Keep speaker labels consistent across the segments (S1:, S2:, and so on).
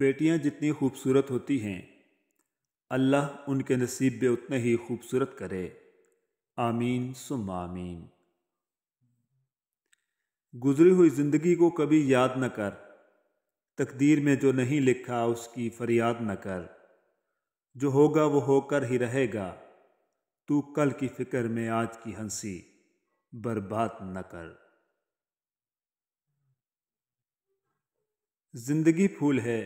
S1: बेटियां जितनी खूबसूरत होती हैं अल्लाह उनके नसीब में उतने ही खूबसूरत करे आमीन सुम आमीन गुजरी हुई ज़िंदगी को कभी याद न कर तकदीर में जो नहीं लिखा उसकी फरियाद न कर जो होगा वो होकर ही रहेगा तू कल की फ़िक्र में आज की हंसी बर्बाद न कर ज़िंदगी फूल है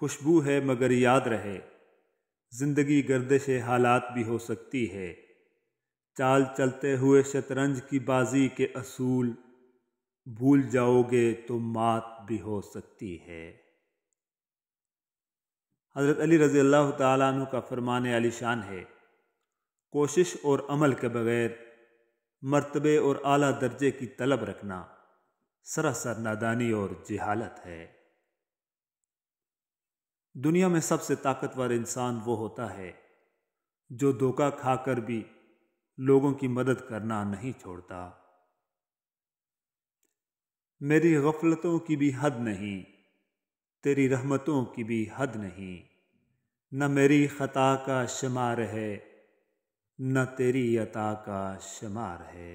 S1: खुशबू है मगर याद रहे जिंदगी गर्दिश हालात भी हो सकती है चाल चलते हुए शतरंज की बाजी के असूल भूल जाओगे तो मात भी हो सकती है हज़रत अली रज़ी अल्लाह तु का फरमान आलिशान है कोशिश और अमल के बगैर मर्तबे और आला दर्जे की तलब रखना सरासर नादानी और जहालत है दुनिया में सबसे ताकतवर इंसान वो होता है जो धोखा खाकर भी लोगों की मदद करना नहीं छोड़ता मेरी गफलतों की भी हद नहीं तेरी रहमतों की भी हद नहीं न मेरी खता का शुमार है न तेरी अता का शुमार है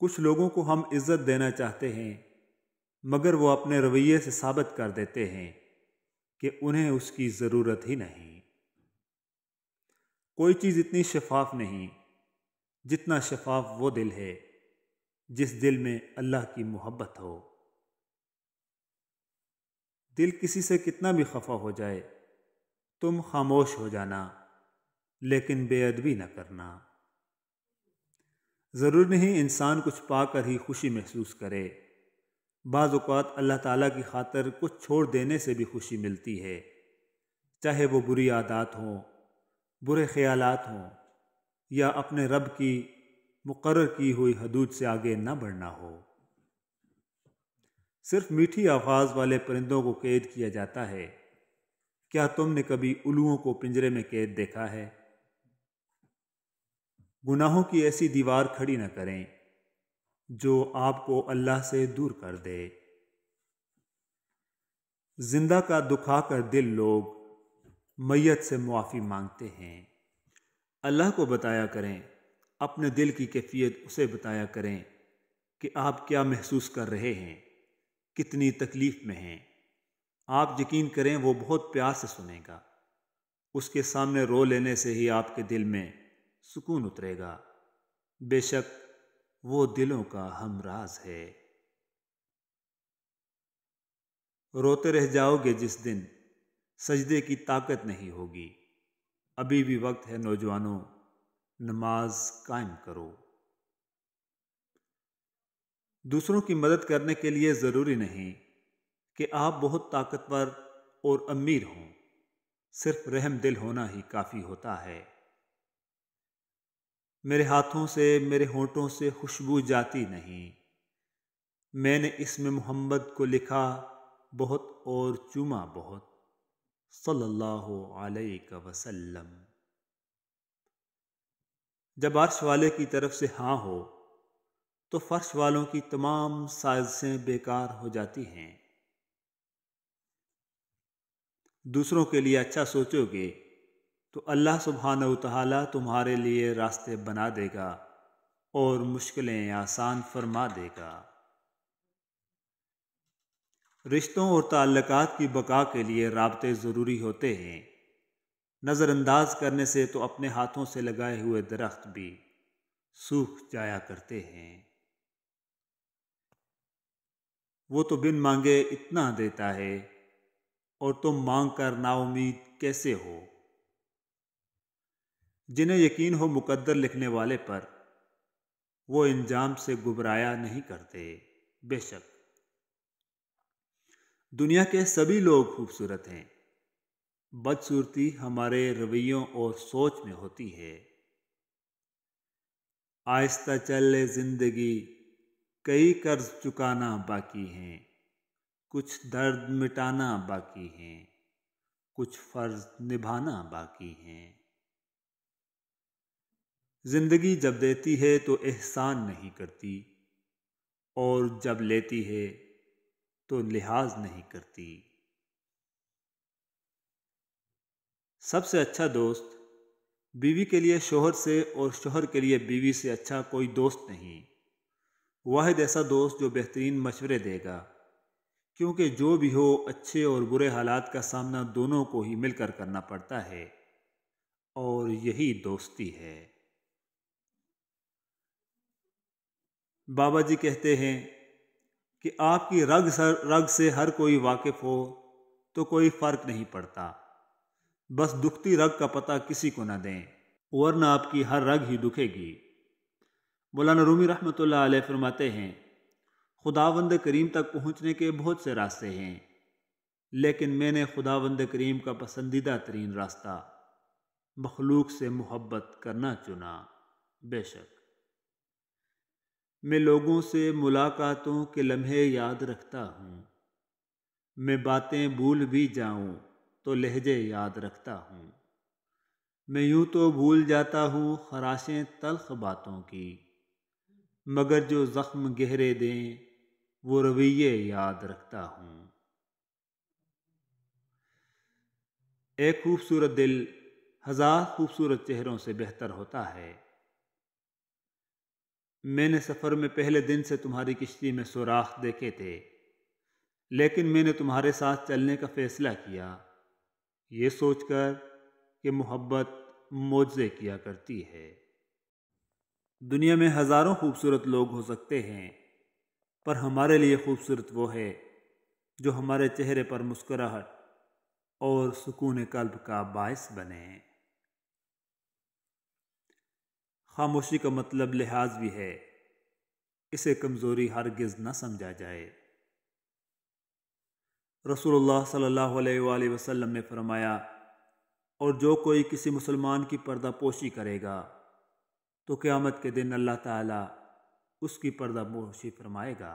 S1: कुछ लोगों को हम इज्जत देना चाहते हैं मगर वो अपने रवैये से साबित कर देते हैं कि उन्हें उसकी ज़रूरत ही नहीं कोई चीज़ इतनी शफाफ नहीं जितना शफाफ वो दिल है जिस दिल में अल्लाह की मोहब्बत हो दिल किसी से कितना भी खफा हो जाए तुम खामोश हो जाना लेकिन बेअदबी न करना ज़रूर नहीं इंसान कुछ पाकर ही खुशी महसूस करे बाज़ात अल्लाह ताला की खातर कुछ छोड़ देने से भी खुशी मिलती है चाहे वो बुरी आदत हों बुरे ख्याल हों या अपने रब की मुकर की हुई हदूद से आगे न बढ़ना हो सिर्फ मीठी आवाज़ वाले परिंदों को कैद किया जाता है क्या तुमने कभी उलुओं को पिंजरे में कैद देखा है गुनाहों की ऐसी दीवार खड़ी न करें जो आपको अल्लाह से दूर कर दे जिंदा का दुखा कर दिल लोग मैत से मुआफ़ी मांगते हैं अल्लाह को बताया करें अपने दिल की कैफियत उसे बताया करें कि आप क्या महसूस कर रहे हैं कितनी तकलीफ़ में हैं आप यकीन करें वो बहुत प्यार से सुनेगा उसके सामने रो लेने से ही आपके दिल में सुकून उतरेगा बेशक वो दिलों का हमराज है रोते रह जाओगे जिस दिन सजदे की ताकत नहीं होगी अभी भी वक्त है नौजवानों नमाज कायम करो दूसरों की मदद करने के लिए ज़रूरी नहीं कि आप बहुत ताकतवर और अमीर हों सिर्फ रहम दिल होना ही काफ़ी होता है मेरे हाथों से मेरे होठों से खुशबू जाती नहीं मैंने इसमें मोहम्मद को लिखा बहुत और चूमा बहुत सल्लल्लाहु अलैहि वसल्लम जब अर्श वाले की तरफ से हाँ हो तो फर्श वालों की तमाम साजिशें बेकार हो जाती हैं दूसरों के लिए अच्छा सोचोगे तो अल्लाह सुबहान तला तुम्हारे लिए रास्ते बना देगा और मुश्किलें आसान फरमा देगा रिश्तों और ताल्लक की बका के लिए रबते ज़रूरी होते हैं नज़रअंदाज करने से तो अपने हाथों से लगाए हुए दरख्त भी सूख जाया करते हैं वो तो बिन मांगे इतना देता है और तुम मांग कर नाउमीद कैसे हो जिन्हें यकीन हो मुकद्दर लिखने वाले पर वो इंजाम से घबराया नहीं करते बेशक दुनिया के सभी लोग खूबसूरत हैं बदसूरती हमारे रवैयों और सोच में होती है आहिस्ता चल जिंदगी कई कर्ज चुकाना बाकी हैं कुछ दर्द मिटाना बाकी हैं कुछ फर्ज निभाना बाकी हैं ज़िंदगी जब देती है तो एहसान नहीं करती और जब लेती है तो लिहाज नहीं करती सबसे अच्छा दोस्त बीवी के लिए शोहर से और शोहर के लिए बीवी से अच्छा कोई दोस्त नहीं वाहिद ऐसा दोस्त जो बेहतरीन मशवरे देगा क्योंकि जो भी हो अच्छे और बुरे हालात का सामना दोनों को ही मिलकर करना पड़ता है और यही दोस्ती है बाबा जी कहते हैं कि आपकी रग सर रग से हर कोई वाकिफ हो तो कोई फ़र्क नहीं पड़ता बस दुखती रग का पता किसी को ना दें वरना आपकी हर रग ही दुखेगी मौलाना रूमी रहमत आलह फरमाते हैं खुदावंद करीम तक पहुँचने के बहुत से रास्ते हैं लेकिन मैंने खुदावंद करीम का पसंदीदा तरीन रास्ता मखलूक से मोहब्बत करना चुना बेशक मैं लोगों से मुलाकातों के लम्हे याद रखता हूँ मैं बातें भूल भी जाऊँ तो लहजे याद रखता हूँ मैं यूँ तो भूल जाता हूँ खराशें तलख बातों की मगर जो ज़ख्म गहरे दें वो रवैये याद रखता हूँ एक खूबसूरत दिल हज़ार खूबसूरत चेहरों से बेहतर होता है मैंने सफ़र में पहले दिन से तुम्हारी किश्ती में सुराख देखे थे लेकिन मैंने तुम्हारे साथ चलने का फ़ैसला किया ये सोचकर कि मोहब्बत मोजे किया करती है दुनिया में हज़ारों खूबसूरत लोग हो सकते हैं पर हमारे लिए खूबसूरत वो है जो हमारे चेहरे पर मुस्कुराहट और सुकून कल्ब का बायस बने खामोशी का मतलब लिहाज भी है इसे कमज़ोरी हरगिज़ न समझा जाए रसूलुल्लाह सल्लल्लाहु अलैहि वसल्लम ने फरमाया और जो कोई किसी मुसलमान की पर्दापोशी करेगा तो क़्यामत के दिन अल्लाह ताला उसकी पर्दापोशी फरमाएगा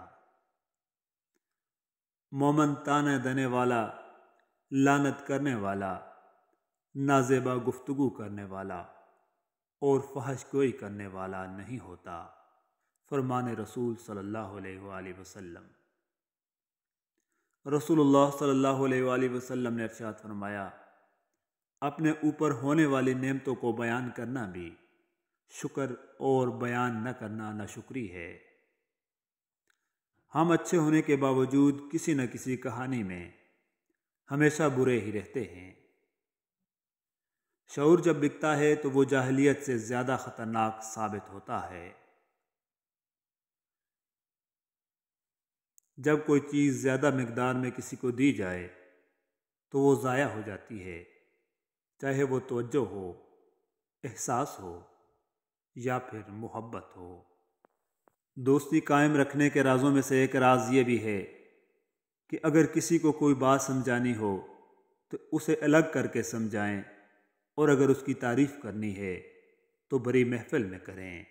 S1: मोमन ताने देने वाला लानत करने वाला नाजेबा गुफ्तगु करने वाला और फहश गोई करने वाला नहीं होता फरमान रसूल सल्लल्लाहु अलैहि वसल्लम रसूलुल्लाह सल्लल्लाहु अलैहि वसल्लम ने अर्शात फरमाया अपने ऊपर होने वाली नेमतों को बयान करना भी शुक्र और बयान न करना नाशुक्री है हम अच्छे होने के बावजूद किसी न किसी कहानी में हमेशा बुरे ही रहते हैं शौर जब बिकता है तो वो जाहलीत से ज़्यादा ख़तरनाक साबित होता है जब कोई चीज़ ज़्यादा मकदार में किसी को दी जाए तो वो ज़ाया हो जाती है चाहे वो तोज्जो हो एहसास हो या फिर मोहब्बत हो दोस्ती कायम रखने के राज़ों में से एक राज ये भी है कि अगर किसी को कोई बात समझानी हो तो उसे अलग करके समझाएं और अगर उसकी तारीफ़ करनी है तो बड़ी महफ़िल में करें